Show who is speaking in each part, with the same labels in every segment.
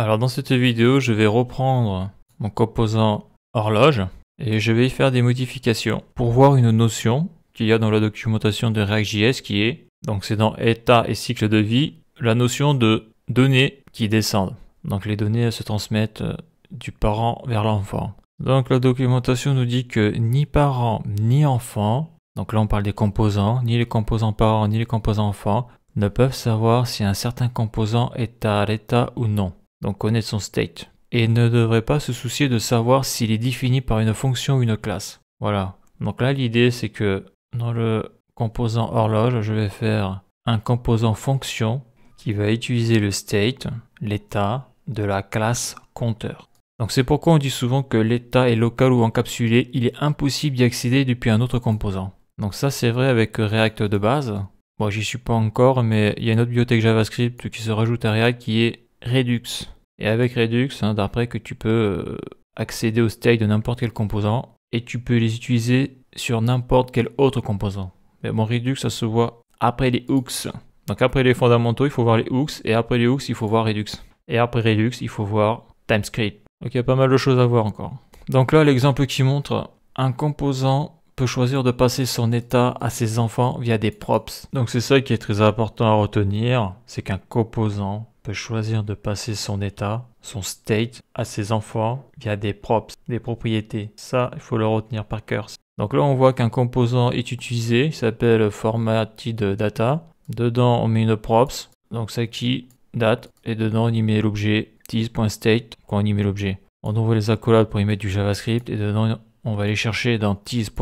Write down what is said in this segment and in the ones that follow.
Speaker 1: Alors dans cette vidéo, je vais reprendre mon composant horloge et je vais y faire des modifications pour voir une notion qu'il y a dans la documentation de React.js qui est, donc c'est dans état et cycle de vie, la notion de données qui descendent. Donc les données se transmettent euh, du parent vers l'enfant. Donc la documentation nous dit que ni parent ni enfant, donc là on parle des composants, ni les composants parents ni les composants enfants, ne peuvent savoir si un certain composant est à l'état ou non donc connaître son state, et ne devrait pas se soucier de savoir s'il est défini par une fonction ou une classe. Voilà. Donc là, l'idée, c'est que dans le composant horloge, je vais faire un composant fonction qui va utiliser le state, l'état de la classe compteur. Donc c'est pourquoi on dit souvent que l'état est local ou encapsulé, il est impossible d'y accéder depuis un autre composant. Donc ça c'est vrai avec React de base. Bon j'y suis pas encore mais il y a une autre bibliothèque JavaScript qui se rajoute à React qui est Redux. Et avec Redux, hein, d'après que tu peux euh, accéder au state de n'importe quel composant et tu peux les utiliser sur n'importe quel autre composant. Mais bon, Redux, ça se voit après les hooks. Donc après les fondamentaux, il faut voir les hooks et après les hooks, il faut voir Redux. Et après Redux, il faut voir TypeScript. Donc il y a pas mal de choses à voir encore. Donc là, l'exemple qui montre un composant peut choisir de passer son état à ses enfants via des props. Donc c'est ça qui est très important à retenir, c'est qu'un composant choisir de passer son état, son state, à ses enfants via des props, des propriétés. Ça, il faut le retenir par cœur. Donc là, on voit qu'un composant est utilisé, il s'appelle formatted data. Dedans, on met une props, donc ça qui date, et dedans, on y met l'objet tease.state quand on y met l'objet. On ouvre les accolades pour y mettre du JavaScript, et dedans, on va aller chercher dans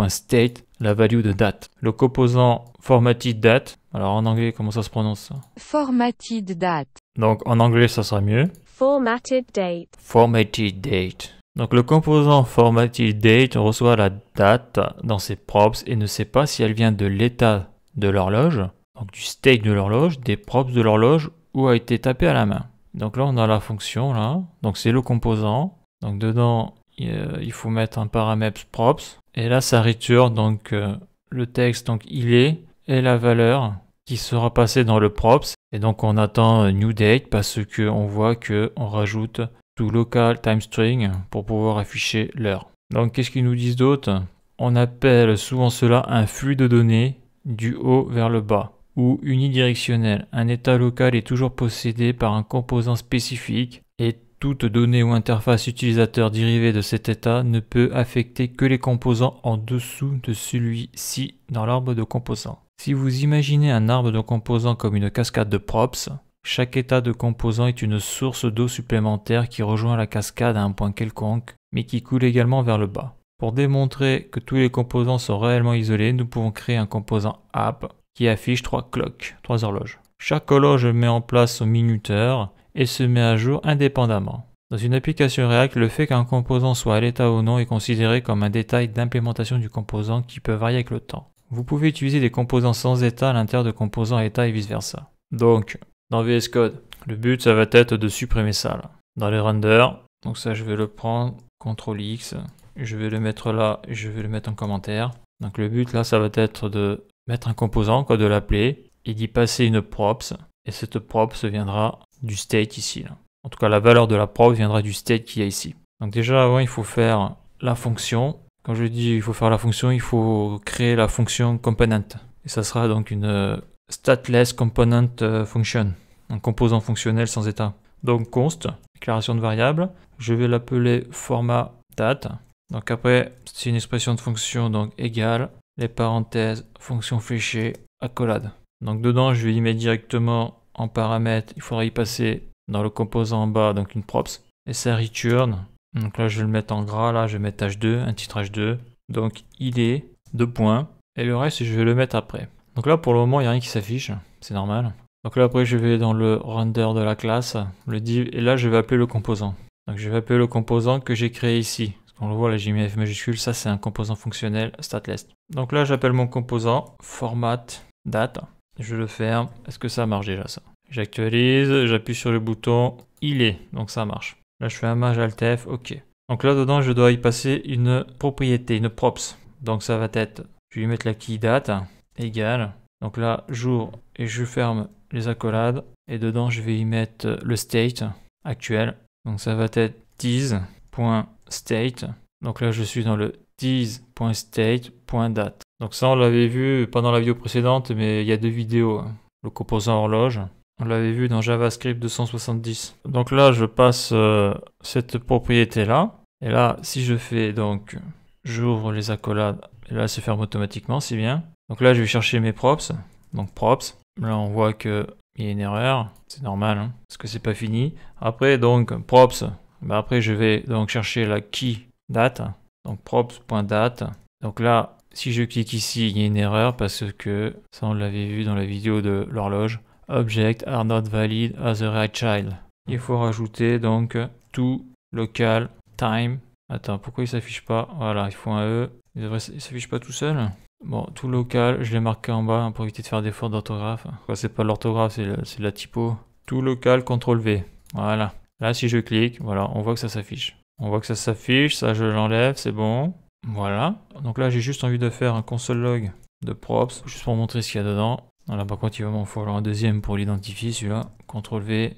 Speaker 1: state la value de date. Le composant formatted date, alors en anglais, comment ça se prononce Formatted date. Donc en anglais, ça sera mieux. Formatted date. Formatted date. Donc le composant formatted date, reçoit la date dans ses props et ne sait pas si elle vient de l'état de l'horloge, donc du state de l'horloge, des props de l'horloge ou a été tapé à la main. Donc là on a la fonction là, donc c'est le composant. Donc dedans il euh, faut mettre un paramètre props et là ça return donc euh, le texte donc il est et la valeur qui sera passé dans le props. Et donc on attend new date parce que on voit que on rajoute tout local time string pour pouvoir afficher l'heure. Donc qu'est-ce qu'ils nous disent d'autre On appelle souvent cela un flux de données du haut vers le bas ou unidirectionnel. Un état local est toujours possédé par un composant spécifique et toute donnée ou interface utilisateur dérivée de cet état ne peut affecter que les composants en dessous de celui-ci dans l'arbre de composants. Si vous imaginez un arbre de composants comme une cascade de props, chaque état de composant est une source d'eau supplémentaire qui rejoint la cascade à un point quelconque, mais qui coule également vers le bas. Pour démontrer que tous les composants sont réellement isolés, nous pouvons créer un composant app qui affiche trois clocks, trois horloges. Chaque horloge met en place son minuteur se met à jour indépendamment. Dans une application React, le fait qu'un composant soit à l'état ou non est considéré comme un détail d'implémentation du composant qui peut varier avec le temps. Vous pouvez utiliser des composants sans état à l'intérieur de composants à état et vice-versa. Donc, dans VS Code, le but ça va être de supprimer ça là. Dans les Render, donc ça je vais le prendre, CTRL X, je vais le mettre là, je vais le mettre en commentaire. Donc le but là ça va être de mettre un composant, quoi, de l'appeler, et d'y passer une props, et cette props viendra du state ici. Hein. En tout cas, la valeur de la prop viendra du state qu'il y a ici. Donc déjà, avant, il faut faire la fonction. Quand je dis il faut faire la fonction, il faut créer la fonction component. Et ça sera donc une euh, stateless component euh, function, un composant fonctionnel sans état. Donc const, déclaration de variable, je vais l'appeler format date. Donc après, c'est une expression de fonction, donc égale, les parenthèses, fonction fléchée, accolade. Donc dedans, je vais y mettre directement en paramètres, il faudra y passer dans le composant en bas, donc une props, et ça return. Donc là, je vais le mettre en gras, là, je vais mettre H2, un titre H2. Donc il est deux points, et le reste, je vais le mettre après. Donc là, pour le moment, il n'y a rien qui s'affiche, c'est normal. Donc là, après, je vais dans le render de la classe, le div, et là, je vais appeler le composant. Donc je vais appeler le composant que j'ai créé ici. On le voit, là j'ai mis F majuscule, ça c'est un composant fonctionnel statless. Donc là j'appelle mon composant format date. Je le ferme. Est-ce que ça marche déjà ça J'actualise, j'appuie sur le bouton, il est, donc ça marche. Là je fais un mage alt ok. Donc là dedans je dois y passer une propriété, une props. Donc ça va être, je vais y mettre la key date Égal. Donc là jour et je ferme les accolades. Et dedans je vais y mettre le state actuel. Donc ça va être tease.state. Donc là je suis dans le tease.state.date. Donc ça, on l'avait vu pendant la vidéo précédente, mais il y a deux vidéos. Hein. Le composant horloge. On l'avait vu dans JavaScript 270. Donc là, je passe euh, cette propriété-là. Et là, si je fais donc, j'ouvre les accolades. Et là, se ferme automatiquement, c'est bien. Donc là, je vais chercher mes props. Donc props. Là, on voit que il y a une erreur. C'est normal, hein, parce que c'est pas fini. Après, donc props. Bah, après, je vais donc chercher la key date. Donc props.date. Donc là, si je clique ici, il y a une erreur parce que, ça on l'avait vu dans la vidéo de l'horloge, Object are not valid as a right child. Il faut rajouter donc to local time. Attends, pourquoi il s'affiche pas Voilà, il faut un E. Il s'affiche pas tout seul Bon, tout local, je l'ai marqué en bas hein, pour éviter de faire des fautes d'orthographe. C'est pas l'orthographe, c'est la typo. Tout local, CTRL V. Voilà. Là, si je clique, voilà, on voit que ça s'affiche. On voit que ça s'affiche, ça je l'enlève, c'est bon. Voilà. Donc là, j'ai juste envie de faire un console log de props, juste pour montrer ce qu'il y a dedans. là par contre, il va m'en falloir un deuxième pour l'identifier, celui-là. CTRL V,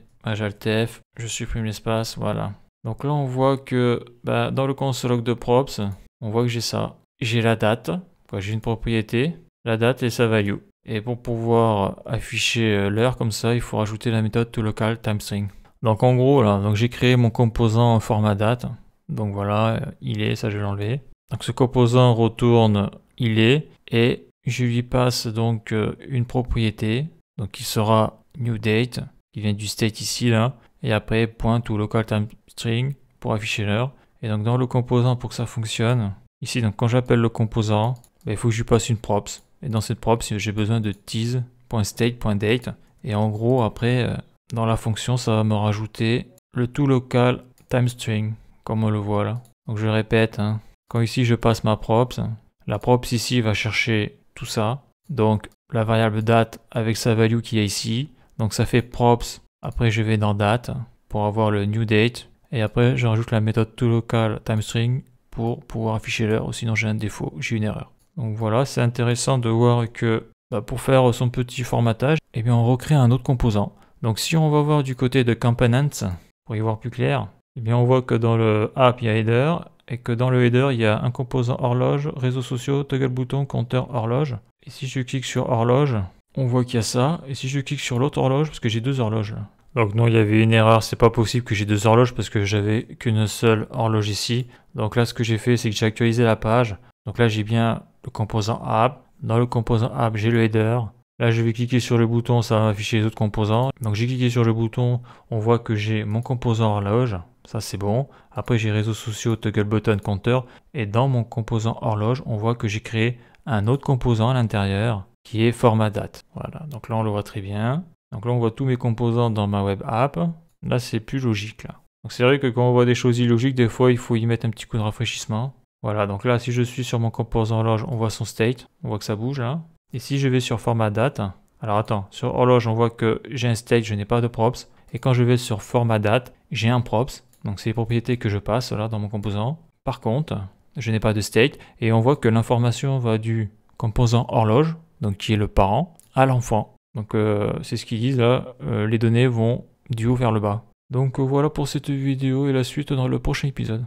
Speaker 1: je supprime l'espace, voilà. Donc là, on voit que bah, dans le console log de props, on voit que j'ai ça. J'ai la date, j'ai une propriété, la date et sa value. Et pour pouvoir afficher euh, l'heure comme ça, il faut rajouter la méthode toLocalTimeString. Donc en gros, là, j'ai créé mon composant en format date. Donc voilà, il est, ça je vais l'enlever. Donc ce composant retourne il est et je lui passe donc euh, une propriété donc qui sera new date qui vient du state ici là et après point to local time string pour afficher l'heure et donc dans le composant pour que ça fonctionne ici donc quand j'appelle le composant ben, il faut que je lui passe une props et dans cette props j'ai besoin de tease.state.date et en gros après euh, dans la fonction ça va me rajouter le to local time string comme on le voit là donc je répète hein. Quand ici je passe ma props, la props ici va chercher tout ça. Donc la variable date avec sa value qui est ici. Donc ça fait props. Après je vais dans date pour avoir le new date. Et après je rajoute la méthode toLocalTimeString pour pouvoir afficher l'heure. Sinon j'ai un défaut, j'ai une erreur. Donc voilà, c'est intéressant de voir que bah, pour faire son petit formatage, eh bien, on recrée un autre composant. Donc si on va voir du côté de Components, pour y voir plus clair, et eh bien, on voit que dans le app, il y a header, et que dans le header, il y a un composant horloge, réseaux sociaux, toggle bouton, compteur horloge. Et si je clique sur horloge, on voit qu'il y a ça. Et si je clique sur l'autre horloge, parce que j'ai deux horloges Donc non, il y avait une erreur, c'est pas possible que j'ai deux horloges parce que j'avais qu'une seule horloge ici. Donc là, ce que j'ai fait, c'est que j'ai actualisé la page. Donc là, j'ai bien le composant app. Dans le composant app, j'ai le header. Là, je vais cliquer sur le bouton, ça va afficher les autres composants. Donc j'ai cliqué sur le bouton, on voit que j'ai mon composant horloge, ça c'est bon. Après j'ai réseaux sociaux, toggle button, compteur. Et dans mon composant horloge, on voit que j'ai créé un autre composant à l'intérieur qui est format date. Voilà, donc là on le voit très bien. Donc là on voit tous mes composants dans ma web app. Là c'est plus logique Donc c'est vrai que quand on voit des choses illogiques, des fois il faut y mettre un petit coup de rafraîchissement. Voilà, donc là si je suis sur mon composant horloge, on voit son state, on voit que ça bouge là. Hein. Et si je vais sur format date, alors attends, sur horloge, on voit que j'ai un state, je n'ai pas de props. Et quand je vais sur format date, j'ai un props. Donc c'est les propriétés que je passe là dans mon composant. Par contre, je n'ai pas de state et on voit que l'information va du composant horloge, donc qui est le parent, à l'enfant. Donc euh, c'est ce qu'ils disent là, euh, les données vont du haut vers le bas. Donc voilà pour cette vidéo et la suite dans le prochain épisode.